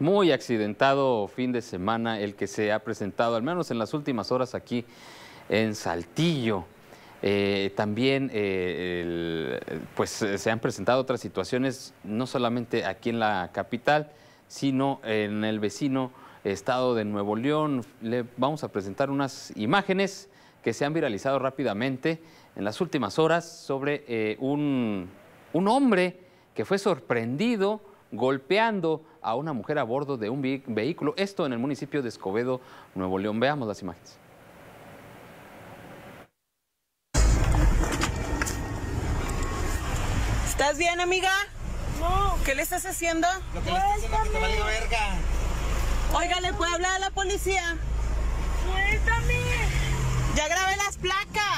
Muy accidentado fin de semana el que se ha presentado, al menos en las últimas horas aquí en Saltillo. Eh, también eh, pues, eh, se han presentado otras situaciones, no solamente aquí en la capital, sino en el vecino estado de Nuevo León. Le vamos a presentar unas imágenes que se han viralizado rápidamente en las últimas horas sobre un, un hombre que fue sorprendido golpeando a una mujer a bordo de un vehículo. Esto en el municipio de Escobedo, Nuevo León. Veamos las imágenes. ¿Estás bien, amiga? No. ¿Qué le estás haciendo? Lo que Oiga, ¿le puede hablar a la policía? ¡Suéltame! ¡Ya grabé las placas!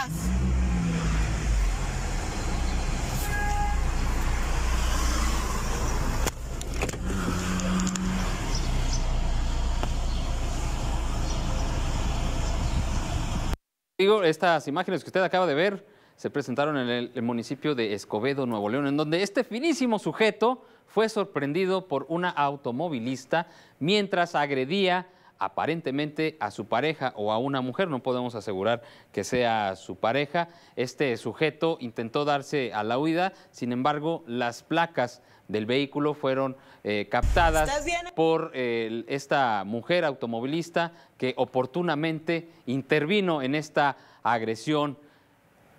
Digo, estas imágenes que usted acaba de ver se presentaron en el, el, municipio de Escobedo, Nuevo León, en donde este finísimo sujeto fue sorprendido por una automovilista mientras agredía aparentemente a su pareja o a una mujer, no podemos asegurar que sea su pareja. Este sujeto intentó darse a la huida, sin embargo, las placas del vehículo fueron eh, captadas por esta mujer automovilista que oportunamente intervino en esta agresión.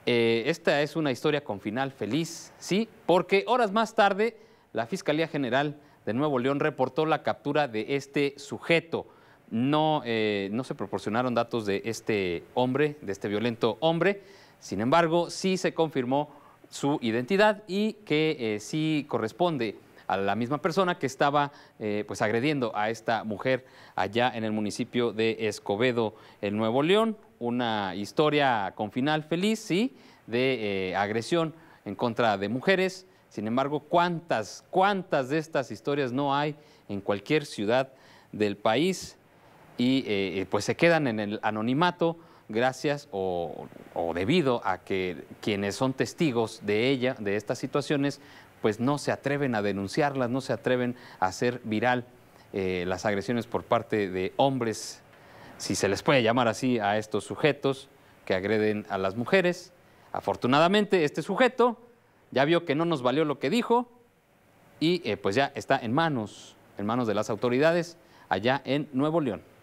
Eh, esta es una historia con final feliz, ¿sí? Porque horas más tarde la Fiscalía General de Nuevo León reportó la captura de este sujeto. Eh, no, se proporcionaron datos de este hombre, de este violento hombre. Sin embargo, sí se confirmó su identidad y que eh, sí corresponde a la misma persona que estaba eh, pues agrediendo a esta mujer allá en el municipio de Escobedo, en Nuevo León. Una historia con final feliz, sí, de agresión en contra de mujeres. Sin embargo, ¿cuántas, cuántas de estas historias no hay en cualquier ciudad del país? y eh, eh, pues se quedan en el anonimato gracias o, debido a que quienes son testigos de ella, de estas situaciones, pues no se atreven a denunciarlas, no se atreven a hacer viral eh, las agresiones por parte de hombres, si se les puede llamar así, a estos sujetos que agreden a las mujeres. Afortunadamente, este sujeto ya vio que no nos valió lo que dijo y pues ya está en manos, en manos de las autoridades allá en Nuevo León.